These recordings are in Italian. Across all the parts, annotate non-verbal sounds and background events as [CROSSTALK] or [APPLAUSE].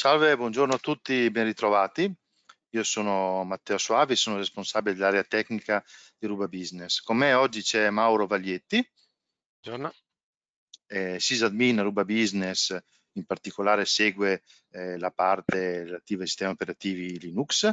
Salve, buongiorno a tutti, ben ritrovati. Io sono Matteo Suavi, sono responsabile dell'area tecnica di Ruba Business. Con me oggi c'è Mauro Vaglietti, buongiorno. Eh, sysadmin Ruba Business in particolare segue eh, la parte relativa ai sistemi operativi Linux.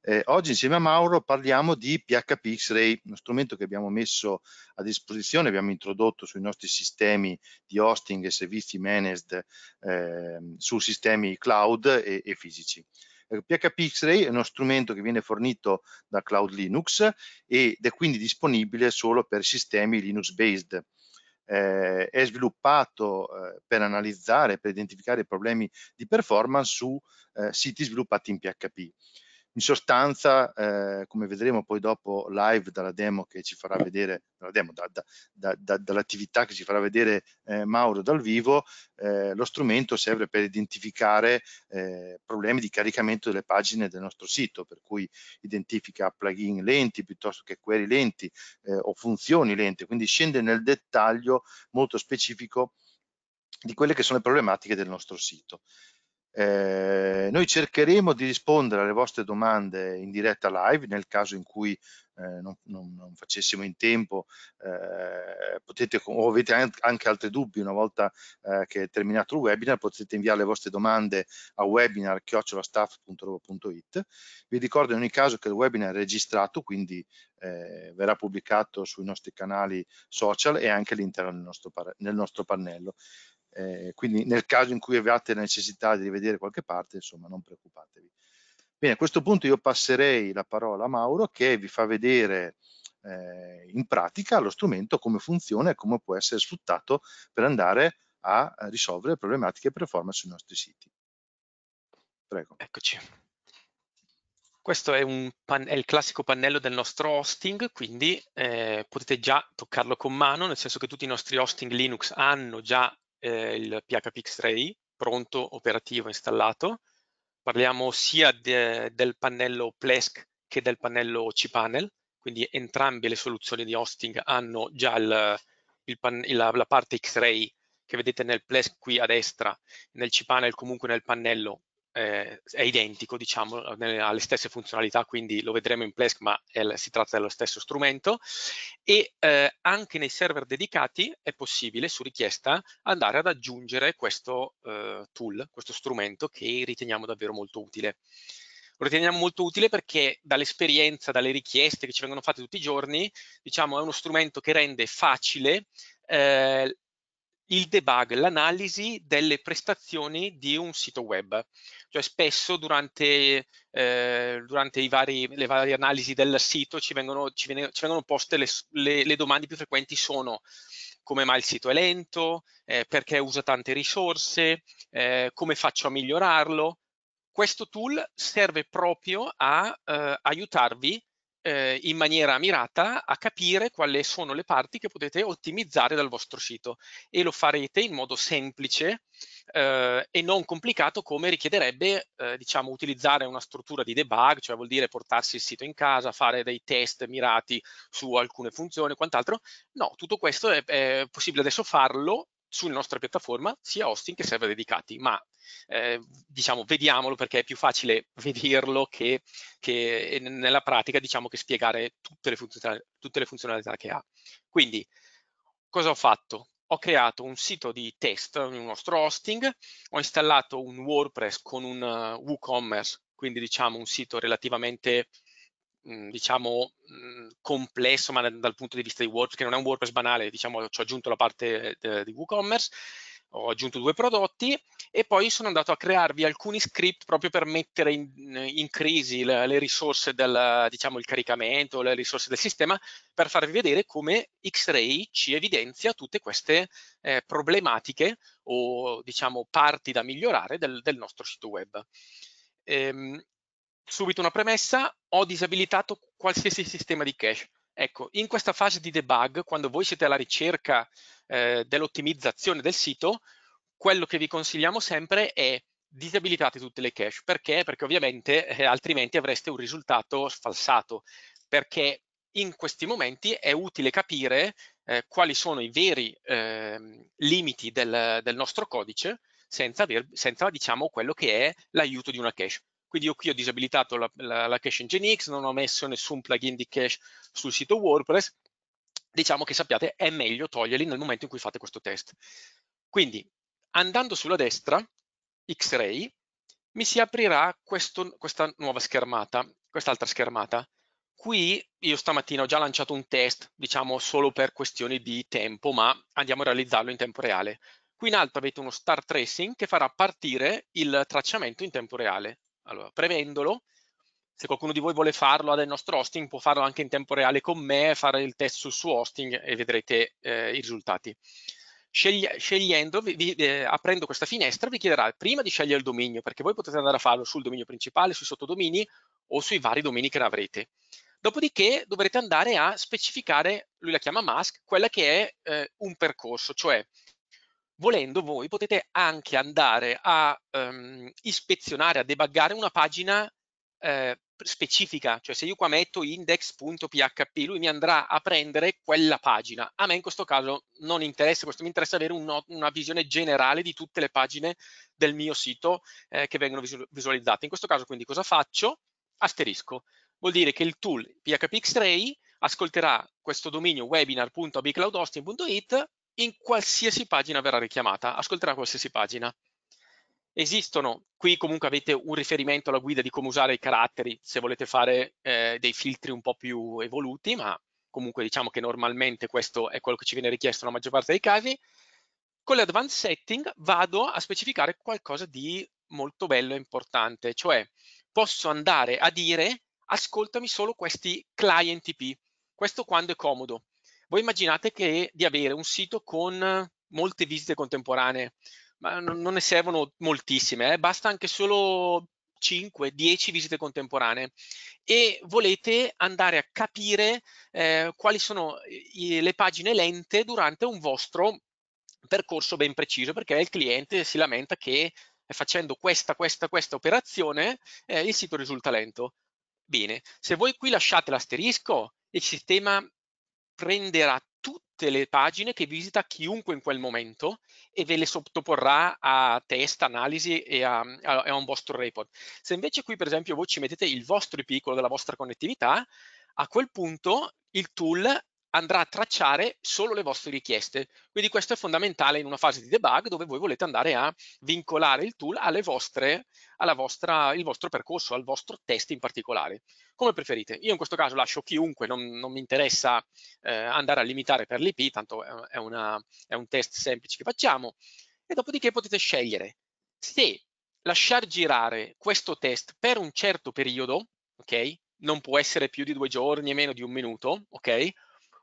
Eh, oggi insieme a Mauro parliamo di PHP X-Ray, uno strumento che abbiamo messo a disposizione, abbiamo introdotto sui nostri sistemi di hosting e servizi managed eh, su sistemi cloud e, e fisici. Ecco, PHP X-Ray è uno strumento che viene fornito da Cloud Linux ed è quindi disponibile solo per sistemi Linux based eh, è sviluppato eh, per analizzare, per identificare problemi di performance su eh, siti sviluppati in PHP. In sostanza, eh, come vedremo poi dopo live dalla demo che ci farà vedere, da, da, da, dall'attività che ci farà vedere eh, Mauro dal vivo, eh, lo strumento serve per identificare eh, problemi di caricamento delle pagine del nostro sito, per cui identifica plugin lenti piuttosto che query lenti eh, o funzioni lente, quindi scende nel dettaglio molto specifico di quelle che sono le problematiche del nostro sito. Eh, noi cercheremo di rispondere alle vostre domande in diretta live nel caso in cui eh, non, non, non, facessimo in tempo eh, potete o avete anche altri dubbi una volta eh, che è terminato il webinar potete inviare le vostre domande a webinar vi ricordo in ogni caso che il webinar è registrato quindi eh, verrà pubblicato sui nostri canali social e anche all'interno del, del nostro pannello eh, quindi nel caso in cui abbiate necessità di rivedere qualche parte, insomma, non preoccupatevi. Bene, a questo punto io passerei la parola a Mauro che vi fa vedere eh, in pratica lo strumento, come funziona e come può essere sfruttato per andare a risolvere problematiche performance sui nostri siti. Prego. Eccoci. Questo è, è, il classico pannello del nostro hosting, quindi eh, potete già toccarlo con mano, nel senso che tutti i nostri hosting Linux hanno già eh, il PHP x ray pronto, operativo, installato. Parliamo sia de, del pannello Plesk che del pannello cPanel, quindi entrambe le soluzioni di hosting hanno già il, il pan, la, la, parte X-Ray che vedete nel Plesk qui a destra, nel cPanel comunque nel pannello eh, è identico diciamo, nelle, alle stesse funzionalità, quindi lo vedremo in Plesk, ma è, si tratta dello stesso strumento. E eh, anche nei server dedicati è possibile, su richiesta, andare ad aggiungere questo eh, tool, questo strumento che riteniamo davvero molto utile. Lo riteniamo molto utile perché dall'esperienza, dalle richieste che ci vengono fatte tutti i giorni, diciamo è uno strumento che rende facile eh, il debug, l'analisi delle prestazioni di un sito web. Cioè spesso durante, eh, durante vari, le varie analisi del sito ci vengono, ci vengono, ci vengono poste le, le, le, domande più frequenti sono come mai il sito è lento, eh, perché usa tante risorse, eh, come faccio a migliorarlo. Questo tool serve proprio a eh, aiutarvi eh, in maniera mirata a capire quali sono le parti che potete ottimizzare dal vostro sito e lo farete in modo semplice eh, e non complicato come richiederebbe eh, diciamo utilizzare una struttura di debug, cioè vuol dire portarsi il sito in casa, fare dei test mirati su alcune funzioni e quant'altro. No, tutto questo è, è possibile adesso farlo sulla nostra piattaforma sia hosting che server dedicati, ma eh, diciamo vediamolo perché è più facile [LAUGHS] vederlo che, che nella pratica diciamo che spiegare tutte le, funzionalità, tutte le funzionalità che ha. Quindi cosa ho fatto? Ho creato un sito di test, un nostro hosting, ho installato un WordPress con un uh, WooCommerce, quindi diciamo un sito relativamente mm, diciamo mm, complesso ma dal punto di vista di WordPress che non è un WordPress banale diciamo ci ho aggiunto la parte eh, di WooCommerce ho aggiunto due prodotti e poi sono andato a crearvi alcuni script proprio per mettere in, in crisi le, le risorse del diciamo, caricamento, le risorse del sistema, per farvi vedere come X-Ray ci evidenzia tutte queste eh, problematiche o diciamo parti da migliorare del, del nostro sito web. Ehm, subito una premessa, ho disabilitato qualsiasi sistema di cache Ecco, in questa fase di debug, quando voi siete alla ricerca eh, dell'ottimizzazione del sito, quello che vi consigliamo sempre è disabilitate tutte le cache. Perché? Perché ovviamente eh, altrimenti avreste un risultato sfalsato. Perché in questi momenti è utile capire eh, quali sono i veri eh, limiti del, del, nostro codice senza, aver, senza diciamo quello che è l'aiuto di una cache. Quindi io qui ho disabilitato la, la, la cache Nginx, non ho messo nessun plugin di cache sul sito WordPress, diciamo che sappiate è meglio toglierli nel momento in cui fate questo test. Quindi andando sulla destra, X-Ray, mi si aprirà questo, questa nuova schermata, quest'altra schermata. Qui io stamattina ho già lanciato un test, diciamo solo per questioni di tempo, ma andiamo a realizzarlo in tempo reale. Qui in alto avete uno start tracing che farà partire il tracciamento in tempo reale. Allora, premendolo, se qualcuno di voi vuole farlo del nostro hosting, può farlo anche in tempo reale con me, fare il test sul suo hosting e vedrete eh, i risultati. Scegliendo, vi, eh, aprendo questa finestra, vi chiederà prima di scegliere il dominio, perché voi potete andare a farlo sul dominio principale, sui sottodomini o sui vari domini che avrete. Dopodiché dovrete andare a specificare, lui la chiama mask, quella che è eh, un percorso, cioè volendo voi potete anche andare a um, ispezionare, a debuggare una pagina eh, specifica, cioè se io qua metto index.php lui mi andrà a prendere quella pagina. A me in questo caso non interessa questo, mi interessa avere un, una visione generale di tutte le pagine del mio sito eh, che vengono visualizzate. In questo caso quindi cosa faccio? Asterisco. Vuol dire che il tool PHP x ascolterà questo dominio webinar.abcloudhosting.it in qualsiasi pagina verrà richiamata, ascolterà qualsiasi pagina. Esistono, qui comunque avete un riferimento alla guida di come usare i caratteri se volete fare eh, dei filtri un po' più evoluti, ma comunque diciamo che normalmente questo è quello che ci viene richiesto nella maggior parte dei casi. Con le advanced setting vado a specificare qualcosa di molto bello e importante, cioè posso andare a dire ascoltami solo questi client IP, questo quando è comodo. Voi immaginate che, di avere un sito con molte visite contemporanee, ma non ne servono moltissime, eh? basta anche solo 5-10 visite contemporanee e volete andare a capire eh, quali sono i, le pagine lente durante un vostro percorso ben preciso perché il cliente si lamenta che eh, facendo questa, questa, questa operazione eh, il sito risulta lento. Bene, se voi qui lasciate l'asterisco, il sistema prenderà tutte le pagine che visita chiunque in quel momento e ve le sottoporrà a test, analisi e a, a, a un vostro report. Se invece qui per esempio voi ci mettete il vostro IP, quello della vostra connettività, a quel punto il tool andrà a tracciare solo le vostre richieste. Quindi questo è fondamentale in una fase di debug dove voi volete andare a vincolare il tool alle vostre, alla vostra, il vostro percorso, al vostro test in particolare. Come preferite. Io in questo caso lascio chiunque, non, non mi interessa eh, andare a limitare per l'IP, tanto è, una, è un test semplice che facciamo. E dopodiché potete scegliere se lasciar girare questo test per un certo periodo, ok? Non può essere più di due giorni e meno di un minuto, ok?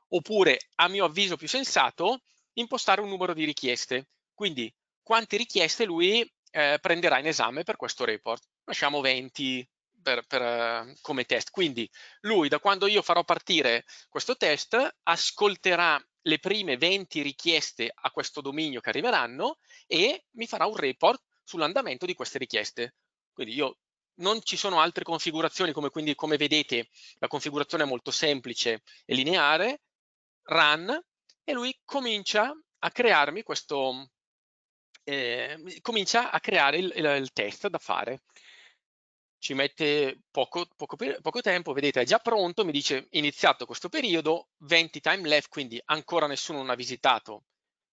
Oppure, a mio avviso più sensato, impostare un numero di richieste. Quindi quante richieste lui eh, prenderà in esame per questo report. Lasciamo 20 per, per, eh, come test. Quindi lui, da quando io farò partire questo test, ascolterà le prime 20 richieste a questo dominio che arriveranno e mi farà un report sull'andamento di queste richieste. Quindi io non ci sono altre configurazioni, come, quindi, come vedete la configurazione è molto semplice e lineare, run e lui comincia a crearmi questo, eh, comincia a creare il, il, il, test da fare. Ci mette poco, poco, poco tempo, vedete è già pronto, mi dice iniziato questo periodo, 20 time left, quindi ancora nessuno non ha visitato.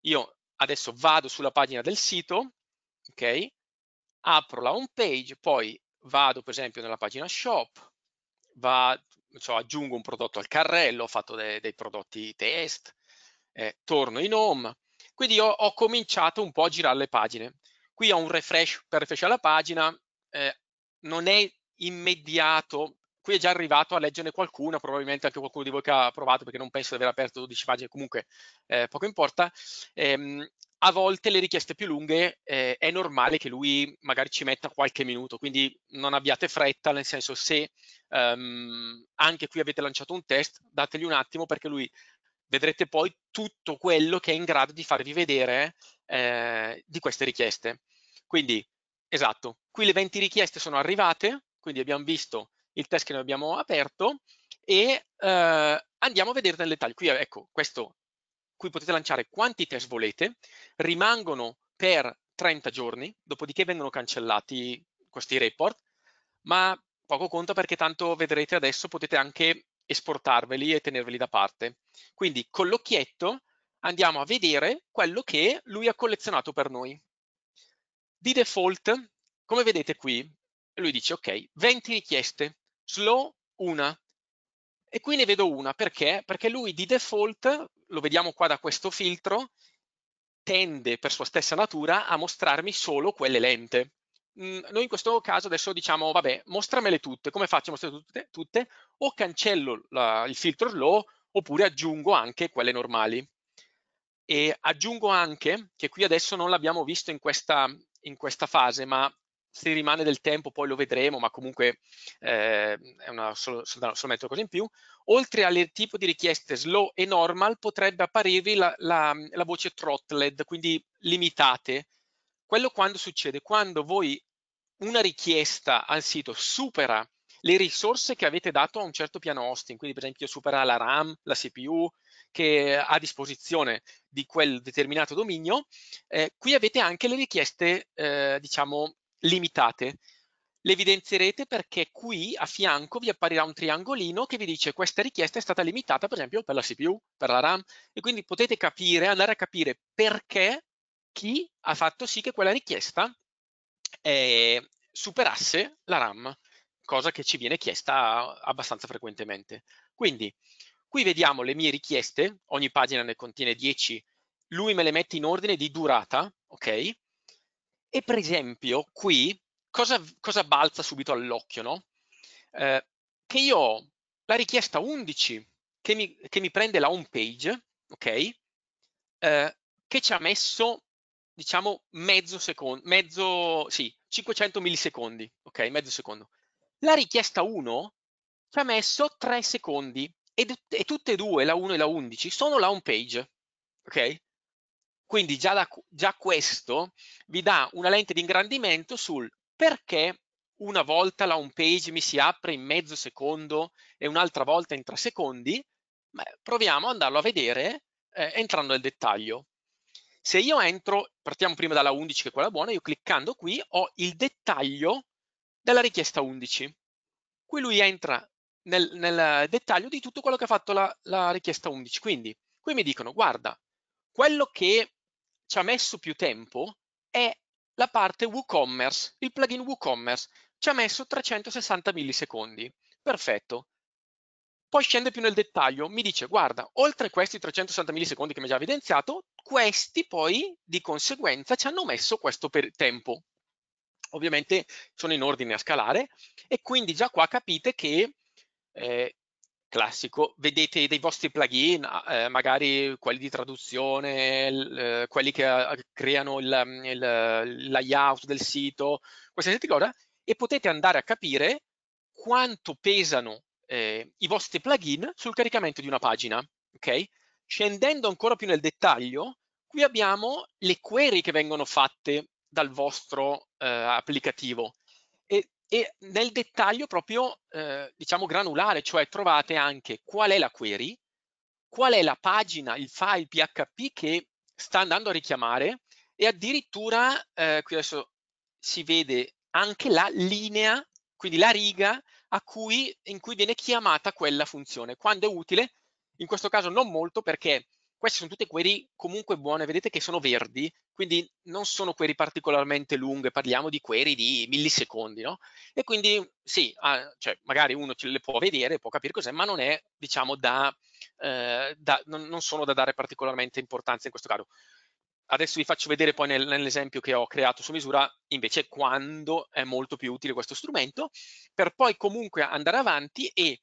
Io adesso vado sulla pagina del sito, ok? Apro la home page, poi vado per esempio nella pagina shop, va, cioè, aggiungo un prodotto al carrello, ho fatto de dei prodotti test, eh, torno in home. Quindi ho, ho, cominciato un po' a girare le pagine. Qui ho un refresh per refresh la pagina, eh, non è immediato, qui è già arrivato a leggerne qualcuno, probabilmente anche qualcuno di voi che ha provato perché non penso di aver aperto 12 pagine, comunque eh, poco importa. Ehm, a volte le richieste più lunghe eh, è normale che lui magari ci metta qualche minuto, quindi non abbiate fretta, nel senso se um, anche qui avete lanciato un test, dategli un attimo perché lui vedrete poi tutto quello che è in grado di farvi vedere eh, di queste richieste. Quindi, esatto, qui le 20 richieste sono arrivate, quindi abbiamo visto il test che noi abbiamo aperto e eh, andiamo a vedere nel dettaglio. Qui, ecco, questo cui potete lanciare quanti test volete, rimangono per 30 giorni, dopodiché vengono cancellati questi report, ma poco conta perché tanto vedrete adesso potete anche esportarveli e tenerveli da parte. Quindi con l'occhietto andiamo a vedere quello che lui ha collezionato per noi. Di default, come vedete qui, lui dice ok, 20 richieste, slow una, e qui ne vedo una, perché? Perché lui di default, lo vediamo qua da questo filtro, tende per sua stessa natura a mostrarmi solo quelle lente. Mm, noi in questo caso adesso diciamo, vabbè, mostramele tutte. Come faccio a mostrare tutte? tutte? O cancello la, il filtro slow, oppure aggiungo anche quelle normali. E aggiungo anche, che qui adesso non l'abbiamo visto in questa, in questa fase, ma se rimane del tempo poi lo vedremo, ma comunque eh, è una sol solamente una cosa in più. Oltre al tipo di richieste slow e normal potrebbe apparirvi la, la, la voce throttled, quindi limitate. Quello quando succede? Quando voi una richiesta al sito supera le risorse che avete dato a un certo piano hosting, quindi per esempio supera la RAM, la CPU che ha a disposizione di quel determinato dominio, eh, qui avete anche le richieste, eh, diciamo, limitate. Le evidenzierete perché qui a fianco vi apparirà un triangolino che vi dice questa richiesta è stata limitata per esempio per la CPU, per la RAM e quindi potete capire, andare a capire perché chi ha fatto sì che quella richiesta eh, superasse la RAM, cosa che ci viene chiesta abbastanza frequentemente. Quindi qui vediamo le mie richieste, ogni pagina ne contiene 10, lui me le mette in ordine di durata, ok? E per esempio qui cosa, cosa balza subito all'occhio? No? Eh, che io ho la richiesta 11 che mi, che mi prende la home page, ok? Eh, che ci ha messo diciamo mezzo secondo, mezzo, sì, 500 millisecondi, ok? Mezzo secondo. La richiesta 1 ci ha messo 3 secondi e, e tutte e due, la 1 e la 11, sono la home page, ok? Quindi già, da, già questo vi dà una lente di ingrandimento sul perché una volta la home page mi si apre in mezzo secondo e un'altra volta in tre secondi, Beh, proviamo ad andarlo a vedere eh, entrando nel dettaglio. Se io entro, partiamo prima dalla 11 che è quella buona, io cliccando qui ho il dettaglio della richiesta 11. Qui lui entra nel, nel dettaglio di tutto quello che ha fatto la, la richiesta 11. Quindi qui mi dicono, guarda, quello che ci ha messo più tempo è la parte WooCommerce, il plugin WooCommerce. Ci ha messo 360 millisecondi. Perfetto. Poi scende più nel dettaglio, mi dice guarda, oltre questi 360 millisecondi che mi ha già evidenziato, questi poi di conseguenza ci hanno messo questo per tempo. Ovviamente sono in ordine a scalare e quindi già qua capite che eh, classico, vedete dei vostri plugin, eh, magari quelli di traduzione, eh, quelli che eh, creano il, il, layout del sito, qualsiasi cosa, e potete andare a capire quanto pesano eh, i vostri plugin sul caricamento di una pagina. Okay? Scendendo ancora più nel dettaglio, qui abbiamo le query che vengono fatte dal vostro eh, applicativo e nel dettaglio proprio eh, diciamo granulare, cioè trovate anche qual è la query, qual è la pagina, il file PHP che sta andando a richiamare e addirittura eh, qui adesso si vede anche la linea, quindi la riga cui, in cui viene chiamata quella funzione, quando è utile, in questo caso non molto perché queste sono tutte query comunque buone, vedete che sono verdi, quindi non sono query particolarmente lunghe, parliamo di query di millisecondi, no? E quindi sì, ah, cioè, magari uno ce le può vedere, può capire cos'è, ma non è, diciamo, da, eh, da non, non, sono da dare particolarmente importanza in questo caso. Adesso vi faccio vedere poi nel, nell'esempio che ho creato su misura invece quando è molto più utile questo strumento, per poi comunque andare avanti e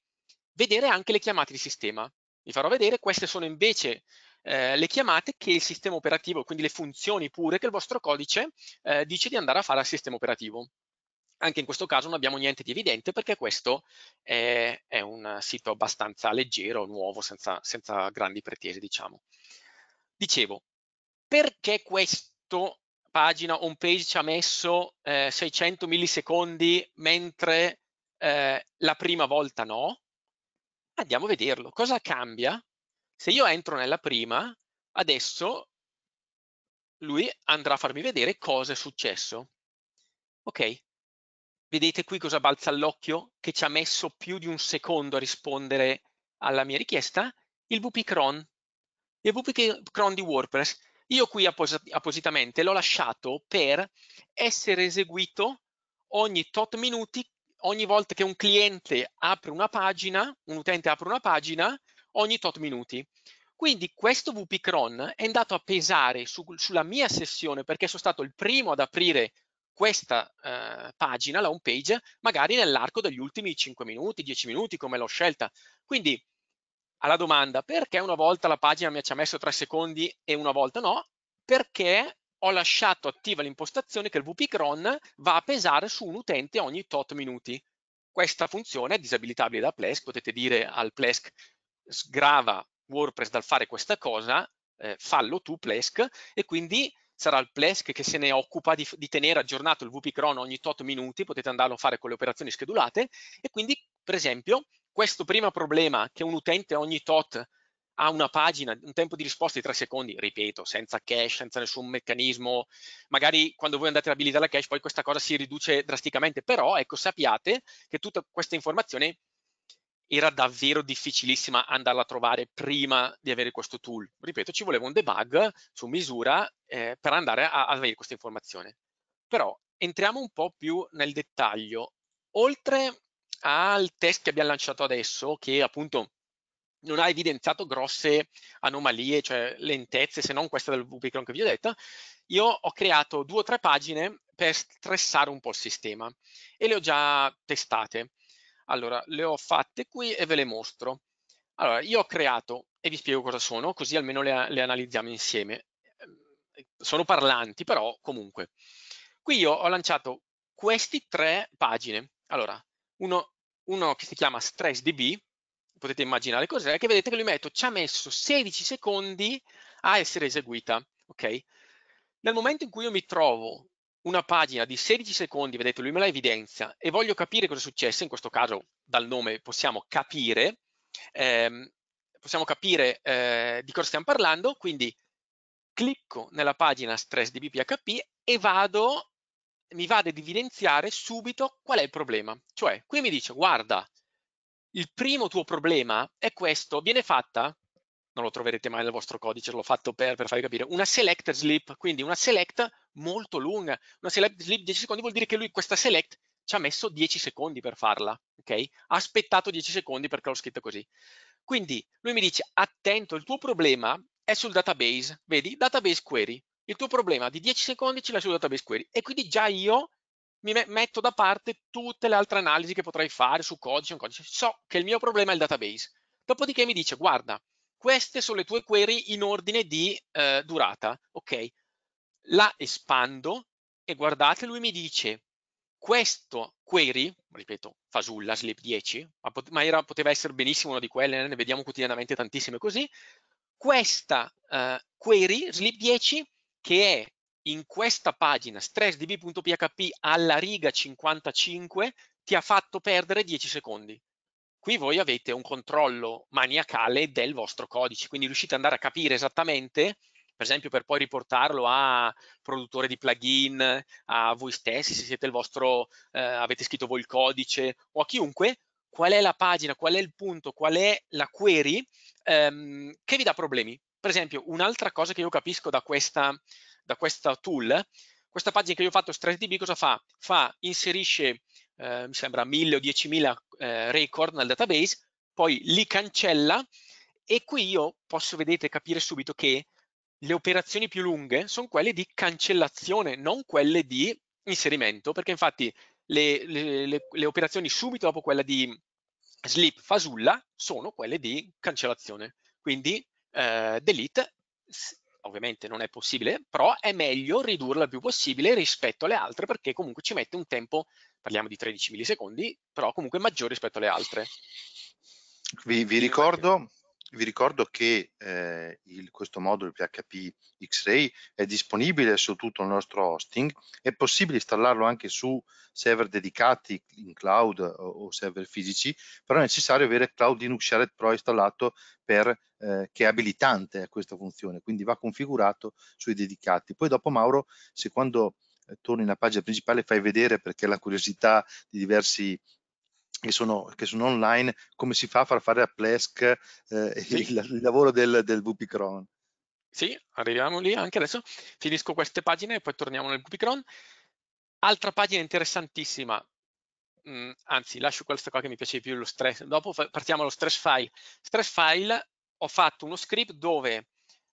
vedere anche le chiamate di sistema. Vi farò vedere, queste sono invece eh, le chiamate che il sistema operativo, quindi le funzioni pure che il vostro codice eh, dice di andare a fare al sistema operativo. Anche in questo caso non abbiamo niente di evidente perché questo è, è un sito abbastanza leggero, nuovo, senza, senza grandi pretese, diciamo. Dicevo, perché questa pagina home page ci ha messo eh, 600 millisecondi mentre eh, la prima volta no? Andiamo a vederlo. Cosa cambia se io entro nella prima, adesso lui andrà a farmi vedere cosa è successo. Ok, vedete qui cosa balza all'occhio? Che ci ha messo più di un secondo a rispondere alla mia richiesta? Il VPCron, il VPCron di WordPress. Io qui appos appositamente l'ho lasciato per essere eseguito ogni tot minuti, ogni volta che un cliente apre una pagina, un utente apre una pagina, ogni tot minuti. Quindi questo VP Cron è andato a pesare su, sulla mia sessione perché sono stato il primo ad aprire questa eh, pagina, la home page, magari nell'arco degli ultimi 5 minuti, 10 minuti, come l'ho scelta. Quindi alla domanda perché una volta la pagina mi ci ha messo 3 secondi e una volta no, perché ho lasciato attiva l'impostazione che il VP Cron va a pesare su un utente ogni tot minuti. Questa funzione è disabilitabile da Plesk, potete dire al Plesk sgrava WordPress dal fare questa cosa, eh, fallo tu Plesk e quindi sarà il Plesk che se ne occupa di, di tenere aggiornato il VPCron ogni tot minuti, potete andarlo a fare con le operazioni schedulate e quindi per esempio questo primo problema che un utente ogni tot ha una pagina, un tempo di risposta di 3 secondi, ripeto, senza cache, senza nessun meccanismo, magari quando voi andate ad abilitare la cache poi questa cosa si riduce drasticamente, però ecco sappiate che tutta questa informazione era davvero difficilissima andarla a trovare prima di avere questo tool. Ripeto, ci voleva un debug su misura eh, per andare a, a avere questa informazione. Però entriamo un po' più nel dettaglio. Oltre al test che abbiamo lanciato adesso, che appunto non ha evidenziato grosse anomalie, cioè lentezze, se non questa del VPCron che vi ho detto, io ho creato due o tre pagine per stressare un po' il sistema e le ho già testate. Allora, le ho fatte qui e ve le mostro. Allora, io ho creato, e vi spiego cosa sono, così almeno le, le analizziamo insieme. Ehm, sono parlanti, però comunque. Qui io ho lanciato queste tre pagine. Allora, uno, uno che si chiama StressDB, potete immaginare cos'è, che vedete che lui metto, ci ha messo 16 secondi a essere eseguita. Ok? Nel momento in cui io mi trovo una pagina di 16 secondi, vedete lui me la evidenzia e voglio capire cosa è successo, in questo caso dal nome possiamo capire, ehm, possiamo capire eh, di cosa stiamo parlando, quindi clicco nella pagina stress di BPHP e vado, mi vado ad evidenziare subito qual è il problema. Cioè, qui mi dice, guarda, il primo tuo problema è questo, viene fatta non lo troverete mai nel vostro codice, l'ho fatto per, per farvi capire, una select slip, quindi una select molto lunga, una select slip 10 secondi vuol dire che lui questa select ci ha messo 10 secondi per farla, ok? Ha aspettato 10 secondi perché l'ho scritta così. Quindi lui mi dice, attento, il tuo problema è sul database, vedi? Database query. Il tuo problema di 10 secondi ce l'ha sul database query. E quindi già io mi metto da parte tutte le altre analisi che potrei fare su codice, un codice. So che il mio problema è il database. Dopodiché mi dice, guarda, queste sono le tue query in ordine di eh, durata, ok? La espando e guardate, lui mi dice questo query, ripeto, fasulla, slip 10, ma, ma era, poteva essere benissimo una di quelle, ne vediamo quotidianamente tantissime così, questa eh, query, slip 10, che è in questa pagina stressdb.php alla riga 55, ti ha fatto perdere 10 secondi. Qui voi avete un controllo maniacale del vostro codice, quindi riuscite ad andare a capire esattamente per esempio per poi riportarlo a produttore di plugin, a voi stessi, se siete il vostro, eh, avete scritto voi il codice o a chiunque, qual è la pagina, qual è il punto, qual è la query ehm, che vi dà problemi. Per esempio, un'altra cosa che io capisco da questa, da questa tool, questa pagina che io ho fatto, StressDB, cosa fa? Fa, inserisce eh, mi sembra 1000 o 10.000 eh, record nel database, poi li cancella e qui io posso, vedete, capire subito che le operazioni più lunghe sono quelle di cancellazione, non quelle di inserimento, perché infatti le, le, le, le operazioni subito dopo quella di sleep fasulla sono quelle di cancellazione. Quindi eh, delete ovviamente non è possibile, però è meglio ridurla il più possibile rispetto alle altre perché comunque ci mette un tempo parliamo di 13 millisecondi, però comunque maggiore rispetto alle altre. Vi, vi, ricordo, vi ricordo, che eh, il, questo modulo PHP X-Ray è disponibile su tutto il nostro hosting, è possibile installarlo anche su server dedicati in cloud o, o server fisici, però è necessario avere Cloud Linux Shared Pro installato per, eh, che è abilitante a questa funzione, quindi va configurato sui dedicati. Poi dopo Mauro, se quando eh, torni alla pagina principale e fai vedere perché la curiosità di diversi che sono, che sono online, come si fa a far fare a Plesk eh, sì. il, il, lavoro del, del VP Cron. Sì, arriviamo lì anche adesso. Finisco queste pagine e poi torniamo nel VP Cron. Altra pagina interessantissima, mm, anzi lascio questa qua che mi piace di più, lo stress. dopo partiamo allo stress file. Stress file ho fatto uno script dove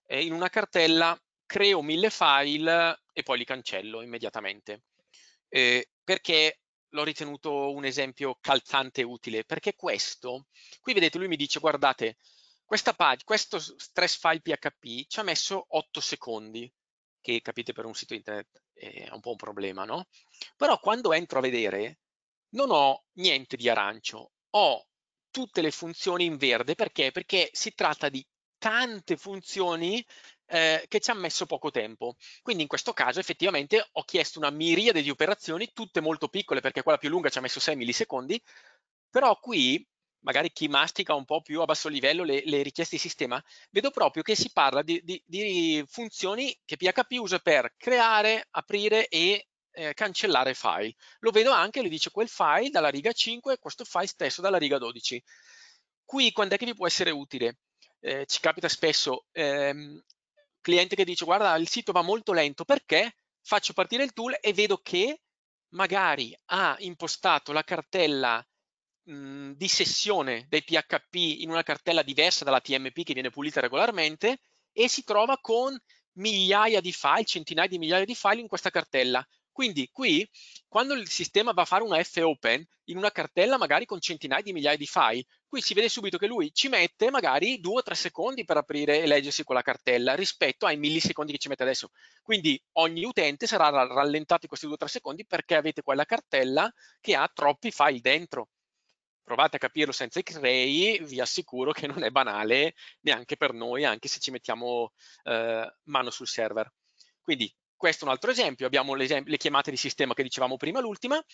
eh, in una cartella creo mille file e poi li cancello immediatamente. Eh, perché l'ho ritenuto un esempio calzante e utile? Perché questo, qui vedete lui mi dice guardate, questa pagina, questo stress file PHP ci ha messo 8 secondi, che capite per un sito internet è un po' un problema, no? Però quando entro a vedere non ho niente di arancio, ho tutte le funzioni in verde, perché? Perché si tratta di tante funzioni eh, che ci ha messo poco tempo. Quindi in questo caso effettivamente ho chiesto una miriade di operazioni, tutte molto piccole perché quella più lunga ci ha messo 6 millisecondi, però qui magari chi mastica un po' più a basso livello le, le richieste di sistema, vedo proprio che si parla di, di, di funzioni che PHP usa per creare, aprire e eh, cancellare file. Lo vedo anche, lui dice quel file dalla riga 5 e questo file stesso dalla riga 12. Qui quando è che vi può essere utile? Eh, ci capita spesso, ehm, cliente che dice guarda il sito va molto lento perché faccio partire il tool e vedo che magari ha impostato la cartella mh, mhmm, di sessione dei PHP in una cartella diversa dalla TMP che viene pulita regolarmente e si trova con migliaia di file, centinaia di migliaia di file in questa cartella. Quindi qui, quando il sistema va a fare una fopen in una cartella magari con centinaia di migliaia di file, qui si vede subito che lui ci mette magari due o tre secondi per aprire e leggersi quella cartella rispetto ai millisecondi che ci mette adesso. Quindi ogni utente sarà rallentato in questi due o tre secondi perché avete quella cartella che ha troppi file dentro. Provate a capirlo senza i crei, vi assicuro che non è banale neanche per noi, anche se ci mettiamo eh, mano sul server. Quindi questo è un altro esempio, abbiamo le, le chiamate di sistema che dicevamo prima, l'ultima,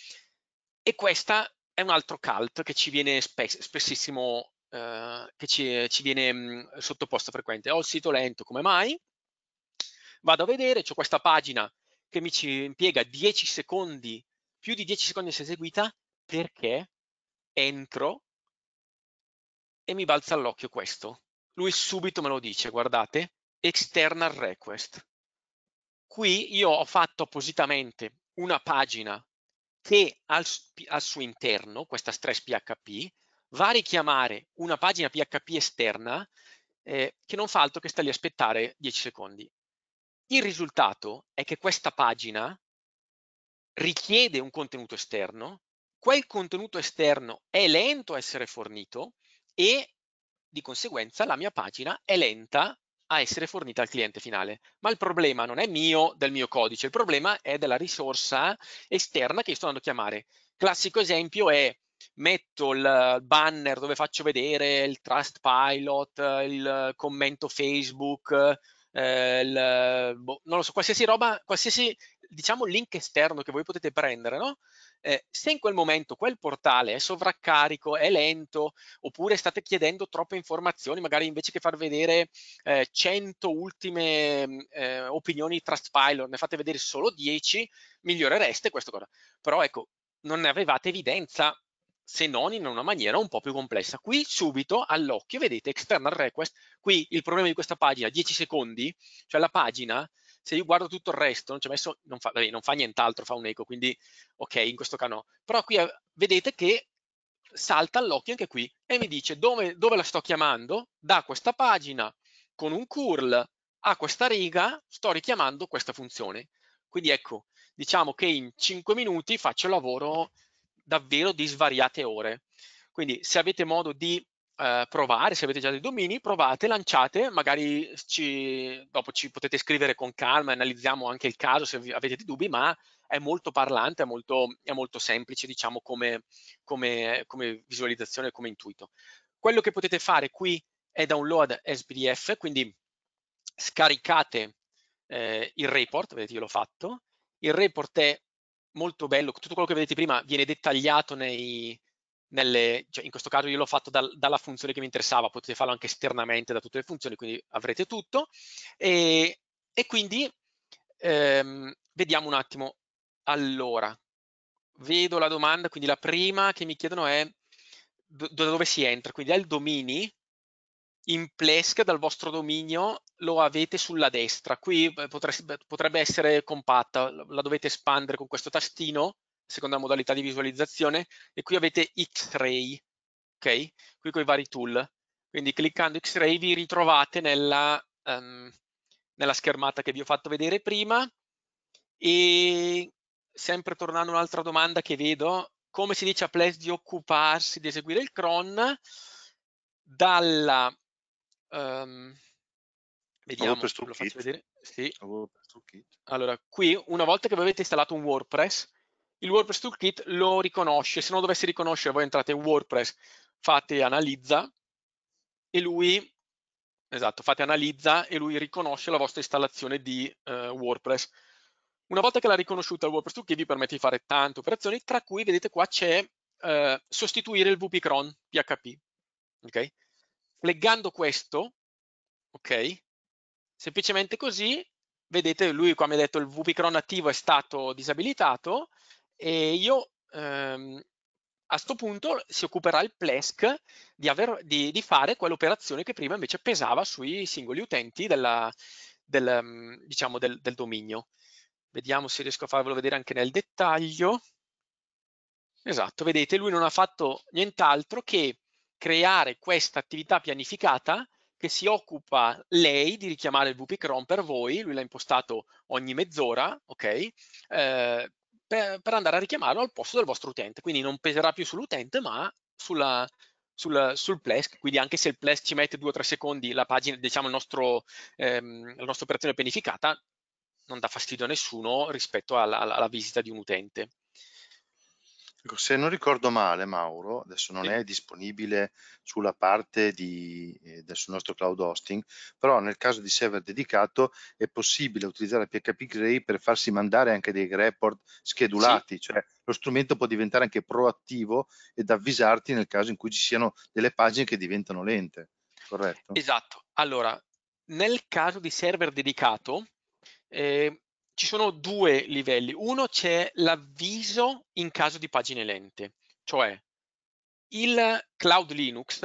e questa è un altro cult che ci viene spess spessissimo, eh, che ci, ci viene mm, sottoposto frequente. Ho il sito lento, come mai? Vado a vedere, c'è questa pagina che mi ci impiega 10 secondi, più di 10 secondi se eseguita, perché entro e mi balza all'occhio questo. Lui subito me lo dice, guardate, external request. Qui io ho fatto appositamente una pagina che al, al suo interno, questa stress PHP, va a richiamare una pagina PHP esterna eh, che non fa altro che sta lì a aspettare 10 secondi. Il risultato è che questa pagina richiede un contenuto esterno, quel contenuto esterno è lento a essere fornito e di conseguenza la mia pagina è lenta a essere fornita al cliente finale. Ma il problema non è mio, del mio codice, il problema è della risorsa esterna che io sto andando a chiamare. Classico esempio è metto il banner dove faccio vedere il Trust Pilot, il commento Facebook, eh, il, boh, non lo so, qualsiasi roba, qualsiasi diciamo link esterno che voi potete prendere, no? eh, se in quel momento quel portale è sovraccarico, è lento, oppure state chiedendo troppe informazioni, magari invece che far vedere eh, 100 ultime mm, eh, opinioni Trustpilot, ne fate vedere solo 10, migliorereste questa cosa. Però ecco, non ne avevate evidenza se non in una maniera un po' più complessa. Qui subito all'occhio vedete external request, qui il problema di questa pagina, 10 secondi, cioè la pagina se io guardo tutto il resto, non c'è messo, non fa, vabbè, non fa nient'altro, fa un eco, quindi ok, in questo caso no. Però qui eh, vedete che salta all'occhio anche qui e mi dice dove, dove la sto chiamando, da questa pagina con un curl a questa riga sto richiamando questa funzione. Quindi ecco, diciamo che in 5 minuti faccio lavoro davvero di svariate ore. Quindi se avete modo di eh, provare, se avete già dei domini, provate, lanciate, magari ci, dopo ci potete scrivere con calma, analizziamo anche il caso se avete dei dubbi, ma è molto parlante, è molto, è molto semplice diciamo come, come, come visualizzazione, come intuito. Quello che potete fare qui è download SPDF, quindi scaricate eh, il report, vedete io l'ho fatto, il report è molto bello, tutto quello che vedete prima viene dettagliato nei, nelle, cioè in questo caso io l'ho fatto dal, dalla funzione che mi interessava, potete farlo anche esternamente da tutte le funzioni, quindi avrete tutto. E, e quindi ehm, vediamo un attimo. Allora, vedo la domanda, quindi la prima che mi chiedono è da dove si entra, quindi dal domini, in Plesk dal vostro dominio lo avete sulla destra, qui eh, potreste, potrebbe essere compatta, la dovete espandere con questo tastino seconda modalità di visualizzazione e qui avete X-Ray, ok? Qui con i vari tool. Quindi cliccando X-Ray vi ritrovate nella, um, nella schermata che vi ho fatto vedere prima e sempre tornando a un'altra domanda che vedo, come si dice a Ples di occuparsi di eseguire il cron dalla... Um, vediamo, lo faccio vedere. Sì. Allora, qui una volta che avete installato un WordPress, il WordPress Toolkit lo riconosce, se non dovesse riconoscere voi entrate in WordPress, fate analizza e lui, esatto, fate analizza e lui riconosce la vostra installazione di eh, WordPress. Una volta che l'ha riconosciuta il WordPress Toolkit vi permette di fare tante operazioni, tra cui vedete qua c'è eh, sostituire il wp-cron PHP. Okay? Legando questo, ok, semplicemente così, vedete lui qua mi ha detto il wp-cron attivo è stato disabilitato e io ehm, a questo punto si occuperà il Plesk di, aver, di, di fare quell'operazione che prima invece pesava sui singoli utenti della, del, mm, diciamo, del, del dominio. Vediamo se riesco a farvelo vedere anche nel dettaglio. Esatto, vedete, lui non ha fatto nient'altro che creare questa attività pianificata che si occupa lei di richiamare il Chrome per voi, lui l'ha impostato ogni mezz'ora, ok? Eh, per, per, andare a richiamarlo al posto del vostro utente. Quindi non peserà più sull'utente, ma sulla, sul, sul Plesk, quindi anche se il Plesk ci mette 2-3 secondi la pagina, diciamo nostro, ehm, la nostra operazione pianificata, non dà fastidio a nessuno rispetto alla, alla, alla visita di un utente. Ecco, se non ricordo male, Mauro, adesso non sì. è disponibile sulla parte di, eh, del nostro cloud hosting, però nel caso di server dedicato è possibile utilizzare PHP Gray per farsi mandare anche dei report schedulati, sì. cioè lo strumento può diventare anche proattivo ed avvisarti nel caso in cui ci siano delle pagine che diventano lente, corretto? Esatto. Allora, nel caso di server dedicato, eh, ci sono due livelli. Uno c'è l'avviso in caso di pagine lente, cioè il Cloud Linux,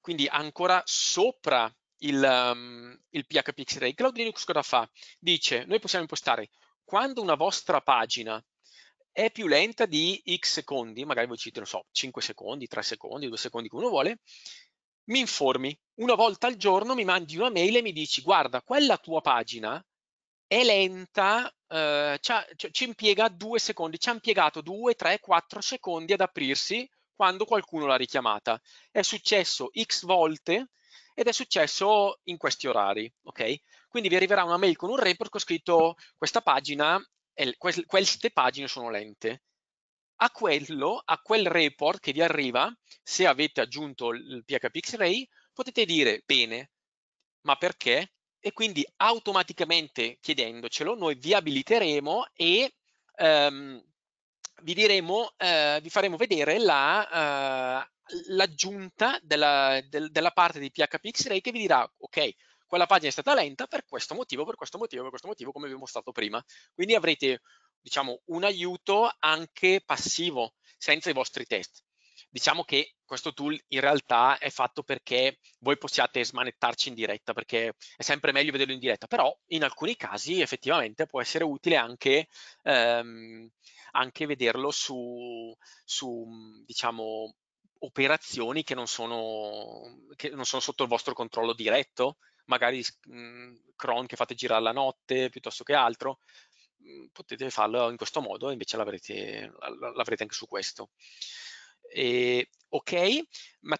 quindi ancora sopra il, um, il PHP X-Ray. Cloud Linux cosa fa? Dice, noi possiamo impostare quando una vostra pagina è più lenta di x secondi, magari voi dite, non so, 5 secondi, 3 secondi, 2 secondi come uno vuole, mi informi. Una volta al giorno mi mandi una mail e mi dici, guarda, quella tua pagina è lenta, eh, ci impiega due secondi, ci ha impiegato 2, 3, 4 secondi ad aprirsi quando qualcuno l'ha richiamata. È successo x volte ed è successo in questi orari, ok? Quindi vi arriverà una mail con un report che scritto questa pagina, queste pagine sono lente. A quello, a quel report che vi arriva, se avete aggiunto il PHP X-Ray, potete dire, bene, ma perché e quindi automaticamente chiedendocelo noi vi abiliteremo e ehm, vi, diremo, eh, vi faremo vedere eh, l'aggiunta della, del, della, parte di PHP X-Ray che vi dirà ok quella pagina è stata lenta per questo motivo, per questo motivo, per questo motivo come vi ho mostrato prima. Quindi avrete diciamo un aiuto anche passivo senza i vostri test. Diciamo che questo tool in realtà è fatto perché voi possiate smanettarci in diretta, perché è sempre meglio vederlo in diretta, però in alcuni casi effettivamente può essere utile anche, ehm, anche vederlo su, su diciamo, operazioni che non, sono, che non sono sotto il vostro controllo diretto, magari mhmm, cron che fate girare la notte piuttosto che altro, potete farlo in questo modo, invece l'avrete anche su questo. Eh, ok, ma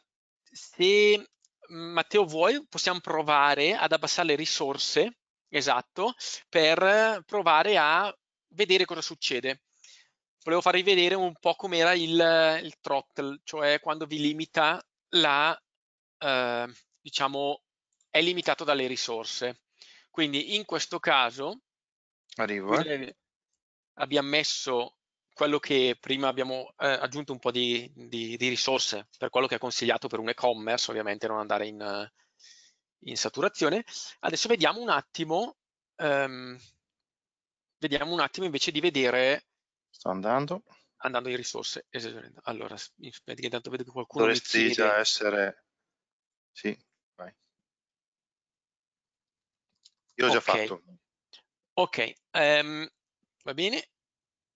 se Matteo vuoi possiamo provare ad abbassare le risorse, esatto, per provare a vedere cosa succede. Volevo farvi vedere un po' com'era il, il throttle, cioè quando vi limita la, eh, diciamo, è limitato dalle risorse. Quindi in questo caso Arrivo, eh. abbiamo messo quello che prima abbiamo eh, aggiunto un po' di, di, di, risorse per quello che è consigliato per un e-commerce, ovviamente non andare in, in saturazione. Adesso vediamo un attimo, ehm, vediamo un attimo invece di vedere... Sto andando. Andando in risorse. Allora, aspetti che intanto vedo che qualcuno... Dovresti già essere... Sì, vai. Io ho okay. già fatto. Ok, um, va bene.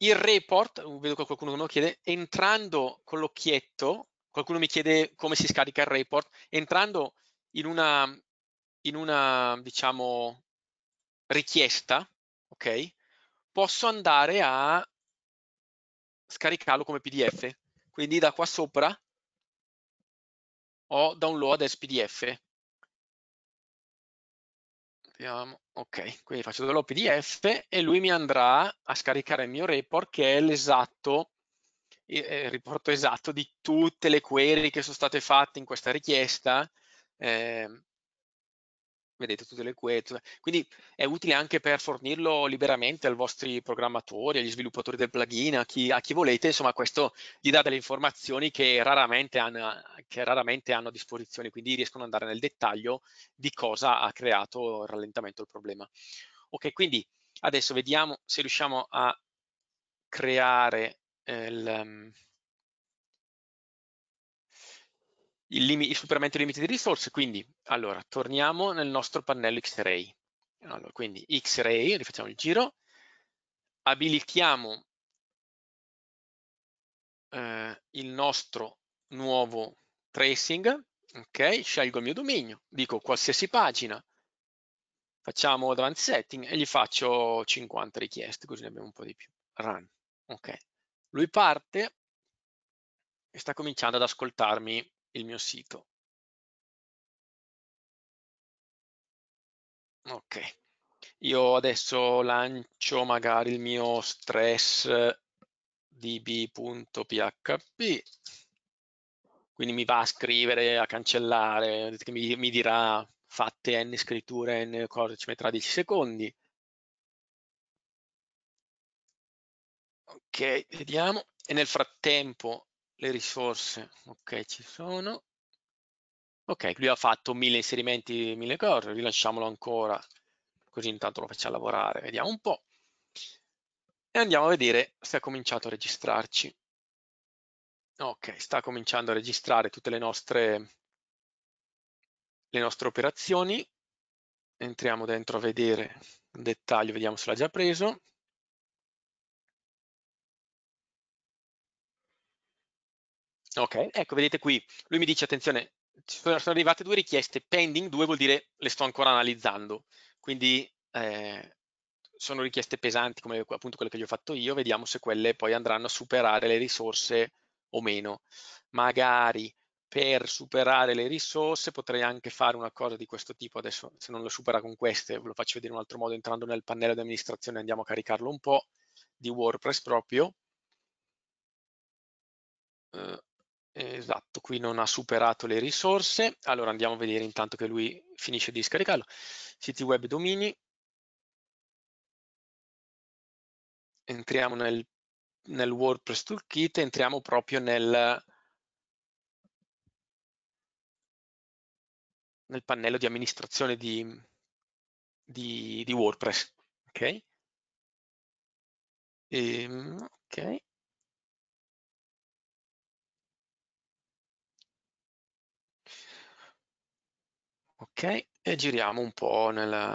Il report, vedo che qualcuno me lo chiede, entrando con l'occhietto, qualcuno mi chiede come si scarica il report, entrando in una, in una diciamo, richiesta, ok? Posso andare a scaricarlo come PDF. Quindi da qua sopra ho download as PDF. Vediamo. Ok, quindi faccio dello PDF e lui mi andrà a scaricare il mio report che è l'esatto, eh, il riporto esatto di tutte le query che sono state fatte in questa richiesta eh, vedete tutte le query, quindi è utile anche per fornirlo liberamente ai vostri programmatori, agli sviluppatori del plugin, a chi, a chi volete, insomma questo gli dà delle informazioni che raramente, hanno, che raramente, hanno, a disposizione, quindi riescono ad andare nel dettaglio di cosa ha creato il rallentamento il problema. Ok, quindi adesso vediamo se riusciamo a creare eh, il, il, limite, il superamento dei limiti di risorse, quindi allora torniamo nel nostro pannello X-Ray. Allora, quindi X-Ray, rifacciamo il giro, abilitiamo eh, il nostro nuovo tracing, ok, scelgo il mio dominio, dico qualsiasi pagina, facciamo advanced setting e gli faccio 50 richieste, così ne abbiamo un po' di più, run, ok. Lui parte e sta cominciando ad ascoltarmi il mio sito. Ok, io adesso lancio magari il mio stressdb.php, quindi mi va a scrivere, a cancellare, mi, mi, dirà fatte n scritture, n cose, ci metterà 10 secondi. Ok, vediamo. E nel frattempo le risorse, ok, ci sono. Ok, lui ha fatto mille inserimenti, mille cose, rilasciamolo ancora, così intanto lo facciamo lavorare, vediamo un po'. E andiamo a vedere se ha cominciato a registrarci. Ok, sta cominciando a registrare tutte le nostre, le nostre operazioni. Entriamo dentro a vedere un dettaglio, vediamo se l'ha già preso. Ok, ecco, vedete qui, lui mi dice, attenzione, ci sono, sono arrivate due richieste, pending due vuol dire le sto ancora analizzando, quindi eh, sono richieste pesanti come appunto quelle che gli ho fatto io, vediamo se quelle poi andranno a superare le risorse o meno. Magari per superare le risorse potrei anche fare una cosa di questo tipo, adesso se non lo supera con queste ve lo faccio vedere in un altro modo entrando nel pannello di amministrazione andiamo a caricarlo un po' di WordPress proprio. Uh, Esatto, qui non ha superato le risorse. Allora andiamo a vedere intanto che lui finisce di scaricarlo. Siti web domini. Entriamo nel, nel WordPress Toolkit, entriamo proprio nel, nel pannello di amministrazione di, di, di WordPress. Ok? E, ehm, ok. e giriamo un po' nella,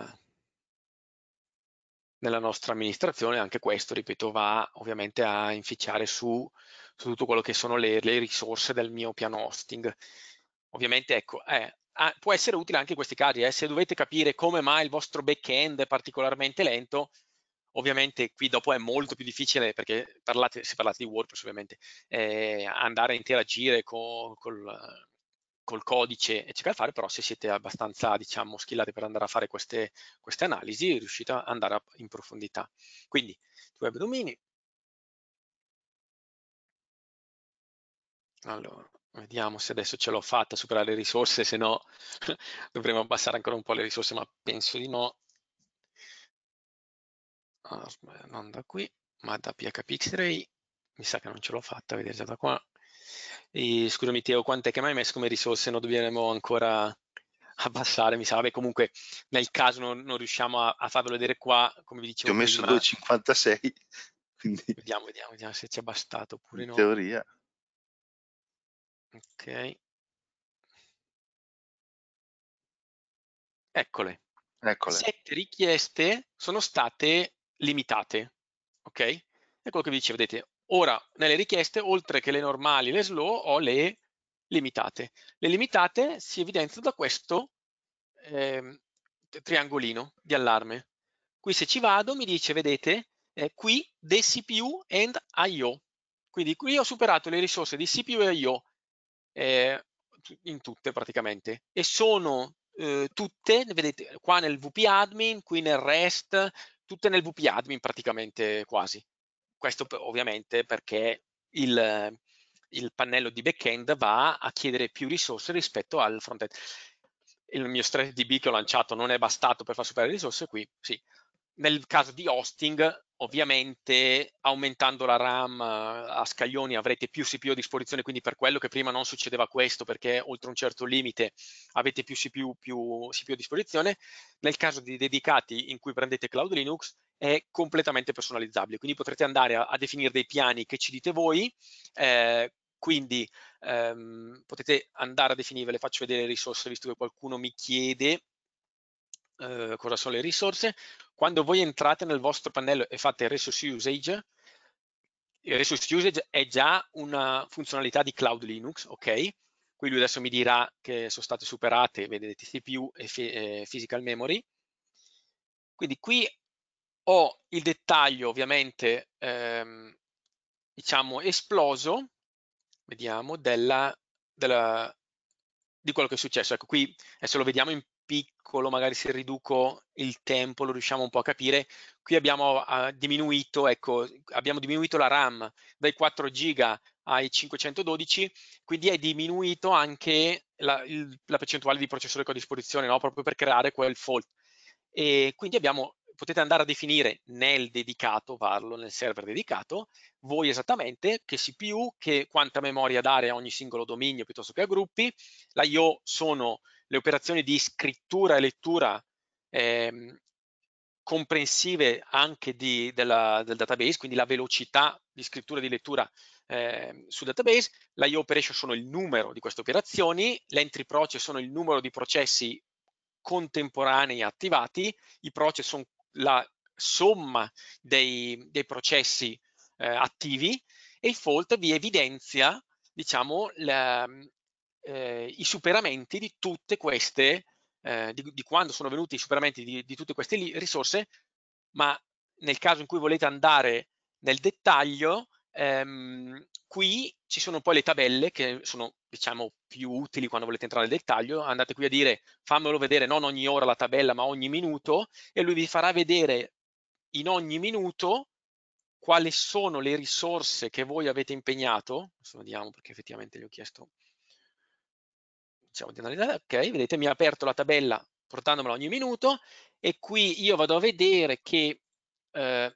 nella nostra amministrazione, anche questo, ripeto, va ovviamente a inficiare su, su tutto quello che sono le, le, risorse del mio piano hosting. Ovviamente, ecco, eh, può essere utile anche in questi casi, eh, se dovete capire come mai il vostro back-end è particolarmente lento, ovviamente qui dopo è molto più difficile, perché parlate, se parlate di WordPress ovviamente, eh, andare a interagire con, con col codice e cercare di fare, però se siete abbastanza, diciamo, schillati per andare a fare queste, queste analisi, riuscite ad andare in profondità. Quindi, web domini. Allora, vediamo se adesso ce l'ho fatta a superare le risorse, se no [LAUGHS] dovremmo abbassare ancora un po' le risorse, ma penso di no. Ah, non da qui, ma da PHP X-Ray. Mi sa che non ce l'ho fatta, vedete già da qua. E, scusami Teo, quante che mai messo come risorse non dobbiamo ancora [LAUGHS] abbassare? Mi sa, vabbè comunque nel caso non, non riusciamo a, a, farvelo vedere qua, come vi dicevo Ti ho messo 2,56, [LAUGHS] quindi... Vediamo, vediamo, vediamo se ci è bastato oppure no. teoria. Ok. Eccole. Eccole. Sette richieste sono state limitate, ok? È quello che vi dicevo, vedete, Ora, nelle richieste, oltre che le normali le slow, ho le limitate. Le limitate si evidenziano da questo eh, triangolino di allarme. Qui se ci vado mi dice, vedete, eh, qui the CPU and IO. Quindi qui ho superato le risorse di CPU e IO eh, in tutte praticamente e sono eh, tutte, vedete qua nel VP admin, qui nel REST, tutte nel VP admin praticamente quasi. Questo ovviamente perché il, il pannello di backend va a chiedere più risorse rispetto al frontend. Il mio StressDB che ho lanciato non è bastato per far superare le risorse qui, sì. Nel caso di hosting, ovviamente aumentando la RAM a scaglioni avrete più CPU a disposizione, quindi per quello che prima non succedeva questo, perché oltre un certo limite avete più CPU, più CPU a disposizione. Nel caso di dedicati in cui prendete Cloud Linux, è completamente personalizzabile, quindi potrete andare a, a definire dei piani che ci dite voi, eh, quindi ehm, potete andare a definire, ve le faccio vedere le risorse, visto che qualcuno mi chiede eh, cosa sono le risorse. Quando voi entrate nel vostro pannello e fate resource usage, il resource usage è già una funzionalità di Cloud Linux, ok? Qui lui adesso mi dirà che sono state superate, vedete, CPU e, e eh, physical memory. Quindi qui ho il dettaglio ovviamente ehm, diciamo esploso vediamo della, della, di quello che è successo ecco qui adesso lo vediamo in piccolo magari se riduco il tempo lo riusciamo un po' a capire qui abbiamo uh, diminuito ecco abbiamo diminuito la RAM dai 4 giga ai 512 quindi è diminuito anche la, il, la percentuale di processore che ho a disposizione no? proprio per creare quel fault e quindi abbiamo potete andare a definire nel dedicato, parlo nel server dedicato, voi esattamente che CPU, che quanta memoria dare a ogni singolo dominio piuttosto che a gruppi, la IO sono le operazioni di scrittura e lettura eh, comprensive anche di, della, del database, quindi la velocità di scrittura e di lettura eh, sul database, la IO operation sono il numero di queste operazioni, l'entry process sono il numero di processi contemporanei attivati, i process sono la somma dei, dei processi eh, attivi e il fault vi evidenzia diciamo, la, eh, i superamenti di tutte queste, eh, di, di, quando sono venuti i superamenti di, di tutte queste risorse, ma nel caso in cui volete andare nel dettaglio, ehm, qui ci sono poi le tabelle che sono diciamo più utili quando volete entrare nel dettaglio, andate qui a dire fammelo vedere non ogni ora la tabella ma ogni minuto e lui vi farà vedere in ogni minuto quali sono le risorse che voi avete impegnato, adesso vediamo perché effettivamente gli ho chiesto, diciamo di analizzare, ok, vedete mi ha aperto la tabella portandomela ogni minuto e qui io vado a vedere che eh,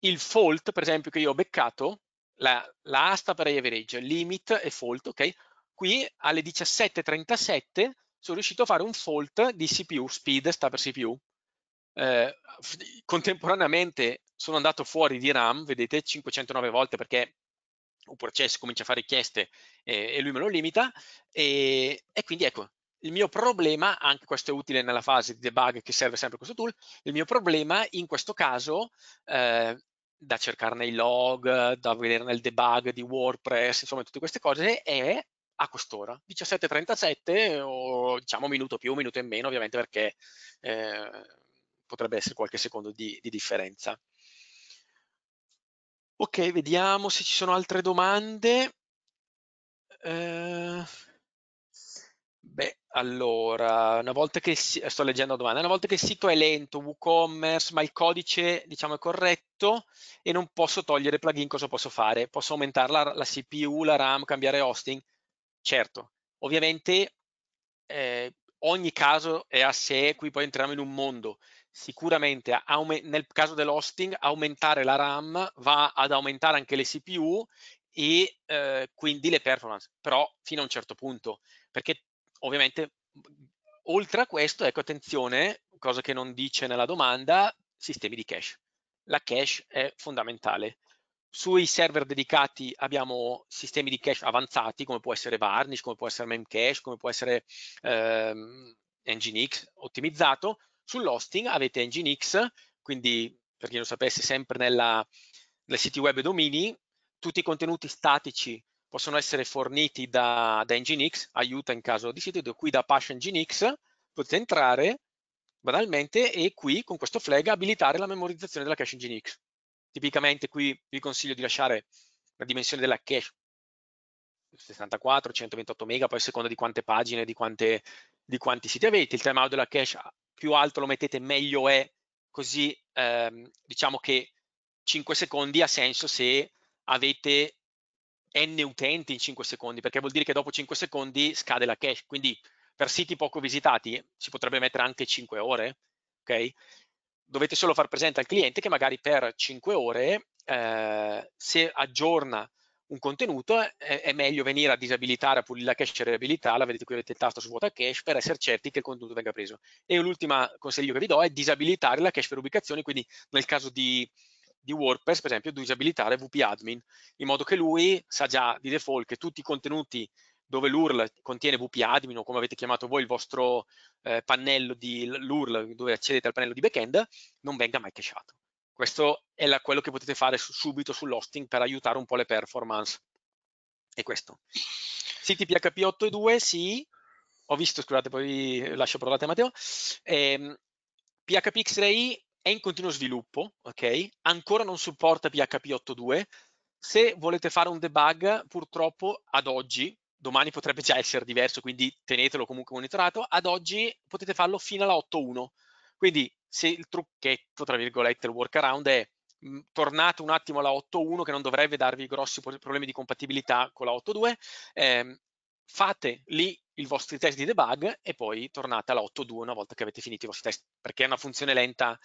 il fault per esempio che io ho beccato la, la asta per high average, limit e fault, ok? Qui alle 17.37 sono riuscito a fare un fault di CPU, speed sta per CPU. Eh, contemporaneamente sono andato fuori di RAM, vedete, 509 volte perché un processo comincia a fare richieste eh, e lui me lo limita e, e quindi ecco, il mio problema, anche questo è utile nella fase di debug che serve sempre questo tool, il mio problema in questo caso eh, da cercare nei log, da vedere nel debug di WordPress, insomma tutte queste cose, è a quest'ora, 17.37 o diciamo minuto più, minuto in meno, ovviamente perché eh, potrebbe essere qualche secondo di, di differenza. Ok, vediamo se ci sono altre domande. Eh, allora, una volta che sto leggendo la domanda, una volta che il sito è lento, WooCommerce, ma il codice diciamo è corretto e non posso togliere plugin, cosa posso fare? Posso aumentare la, la CPU, la RAM, cambiare hosting? Certo, ovviamente eh, ogni caso è a sé, qui poi entriamo in un mondo. Sicuramente nel caso dell'hosting aumentare la RAM va ad aumentare anche le CPU e eh, quindi le performance, però fino a un certo punto, perché ovviamente, oltre a questo, ecco attenzione, cosa che non dice nella domanda, sistemi di cache. La cache è fondamentale. Sui server dedicati abbiamo sistemi di cache avanzati, come può essere Varnish, come può essere Memcache, come può essere ehm, Nginx ottimizzato. Sull'hosting avete Nginx, quindi per chi non sapesse sempre nella, nel siti web domini, tutti i contenuti statici possono essere forniti da, da Nginx, aiuta in caso di sito, qui da Apache Nginx potete entrare banalmente e qui con questo flag abilitare la memorizzazione della cache Nginx. Tipicamente qui vi consiglio di lasciare la dimensione della cache 64, 128 mega, poi a seconda di quante pagine, di, quante, di quanti siti avete. Il timeout della cache ah, più alto lo mettete meglio è, così ehm, diciamo che 5 secondi ha senso se avete n utenti in 5 secondi, perché vuol dire che dopo 5 secondi scade la cache. Quindi per siti poco visitati si potrebbe mettere anche 5 ore, ok? Dovete solo far presente al cliente che magari per 5 ore eh, se aggiorna un contenuto è, è, meglio venire a disabilitare, a pulire la cache e la vedete qui avete il tasto su vuota cache per essere certi che il contenuto venga preso. E l'ultimo consiglio che vi do è disabilitare la cache per ubicazioni, quindi nel caso di di WordPress, per esempio, di disabilitare wp-admin, in modo che lui sa già di default che tutti i contenuti dove l'URL contiene wp-admin o come avete chiamato voi il vostro eh, pannello di l'URL dove accedete al pannello di backend, non venga mai cacheato. Questo è la, quello che potete fare su, subito sull'hosting per aiutare un po' le performance. E questo. Siti PHP 8.2, sì, ho visto, scusate, poi lascio parlare a te Matteo. Eh, ehm, PHP X-Ray è in continuo sviluppo, ok? Ancora non supporta PHP 8.2. Se volete fare un debug, purtroppo ad oggi, domani potrebbe già essere diverso, quindi tenetelo comunque monitorato, ad oggi potete farlo fino alla 8.1. Quindi se il trucchetto, tra virgolette, il workaround è tornate un attimo alla 8.1 che non dovrebbe darvi grossi problemi di compatibilità con la 8.2, ehm, fate lì i vostri test di debug e poi tornate alla 8.2 una volta che avete finito i vostri test, perché è una funzione lenta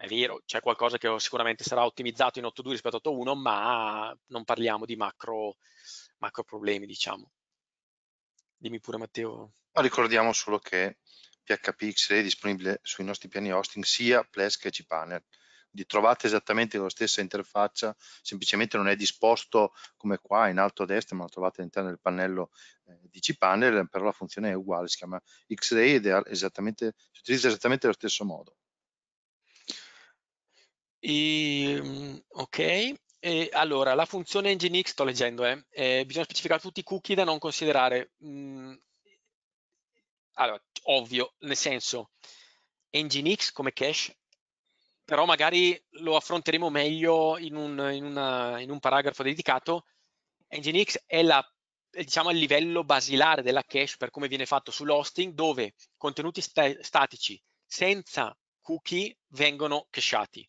è vero, c'è qualcosa che sicuramente sarà ottimizzato in 8.2 rispetto a 8.1, ma non parliamo di macro, macro problemi, diciamo. Dimmi pure Matteo. No, ricordiamo solo che PHP X-Ray è disponibile sui nostri piani hosting sia Plesk che cPanel. Li trovate esattamente con la stessa interfaccia, semplicemente non è disposto come qua in alto a destra, ma lo trovate all'interno del pannello eh, di cPanel, però la funzione è uguale, si chiama X-Ray ed è esattamente, si utilizza esattamente allo stesso modo. E, ehm, ok, e allora la funzione nginx, sto leggendo, eh, eh, bisogna specificare tutti i cookie da non considerare. Mm, allora, ovvio, nel senso, nginx come cache, però magari lo affronteremo meglio in un, in una, in un paragrafo dedicato. Nginx è la diciamo, il livello basilare della cache per come viene fatto sull'hosting, dove contenuti sta statici senza cookie vengono cacheati.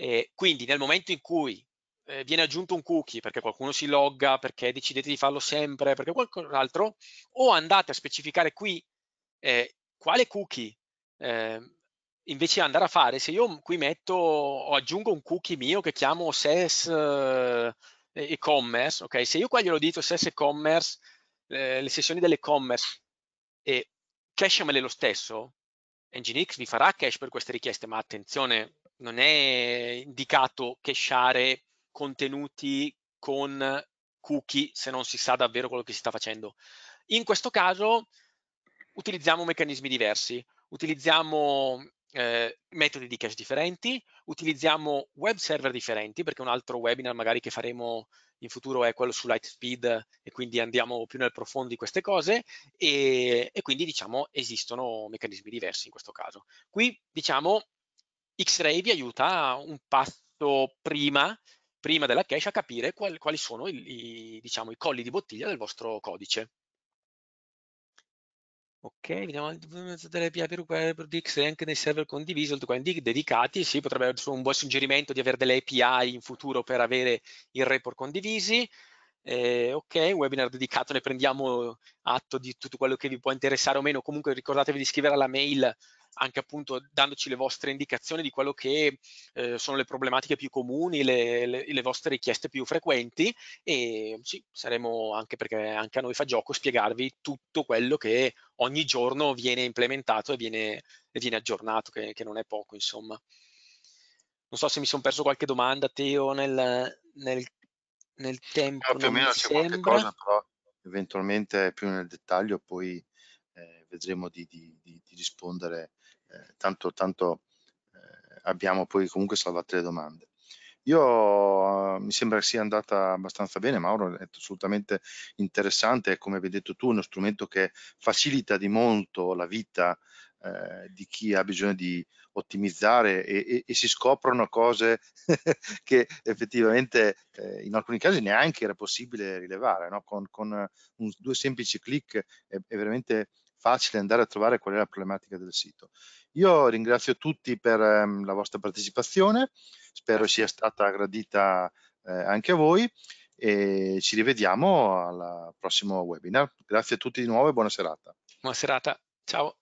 E ehm, quindi nel momento in cui eh, viene aggiunto un cookie perché qualcuno si logga, perché decidete di farlo sempre, perché qualcun altro, o andate a specificare qui eh, quale cookie eh, invece andare a fare, se io qui metto o aggiungo un cookie mio che chiamo SES eh, e-commerce, ok? Se io qua glielo dico SES e-commerce, ehm, le sessioni dell'e-commerce e cache me lo stesso, Nginx vi farà cache per queste richieste, ma attenzione, non è indicato cacheare contenuti con cookie se non si sa davvero quello che si sta facendo. In questo caso utilizziamo meccanismi diversi, utilizziamo eh, metodi di cache differenti, utilizziamo web server differenti, perché un altro webinar magari che faremo in futuro è quello su Lightspeed e quindi andiamo più nel profondo di queste cose e, e quindi diciamo esistono meccanismi diversi in questo caso. Qui diciamo X-Ray vi aiuta un passo prima, prima della cache a capire qual, quali sono i, i, diciamo, i colli di bottiglia del vostro codice. Ok, vediamo delle API per X-Ray anche nei server condivisi, quindi dedicati, sì, potrebbe essere un buon suggerimento di avere delle API in futuro per avere i report condivisi, eh, ok, webinar dedicato, ne prendiamo atto di tutto quello che vi può interessare o meno. Comunque ricordatevi di scrivere alla mail anche appunto dandoci le vostre indicazioni di quello che eh, sono le problematiche più comuni, le, le, le vostre richieste più frequenti e sì, saremo anche perché anche a noi fa gioco spiegarvi tutto quello che ogni giorno viene implementato e viene, e viene aggiornato, che, che non è poco insomma. Non so se mi sono perso qualche domanda, Teo, nel, nel nel eh, tempo. più o meno c'è sembra. qualche cosa, però eventualmente più nel dettaglio poi eh, vedremo di, di, di, di rispondere, eh, tanto, tanto eh, abbiamo poi comunque salvate le domande. Io eh, mi sembra che sia andata abbastanza bene, Mauro, è assolutamente interessante, come hai detto tu, uno strumento che facilita di molto la vita eh, di chi ha bisogno di ottimizzare e, e, e si scoprono cose [LAUGHS] che effettivamente eh, in alcuni casi neanche era possibile rilevare, no? con, con un, due semplici clic è, è veramente facile andare a trovare qual è la problematica del sito. Io ringrazio tutti per ehm, la vostra partecipazione, spero sia stata gradita eh, anche a voi e ci rivediamo al prossimo webinar. Grazie a tutti di nuovo e buona serata. Buona serata, ciao.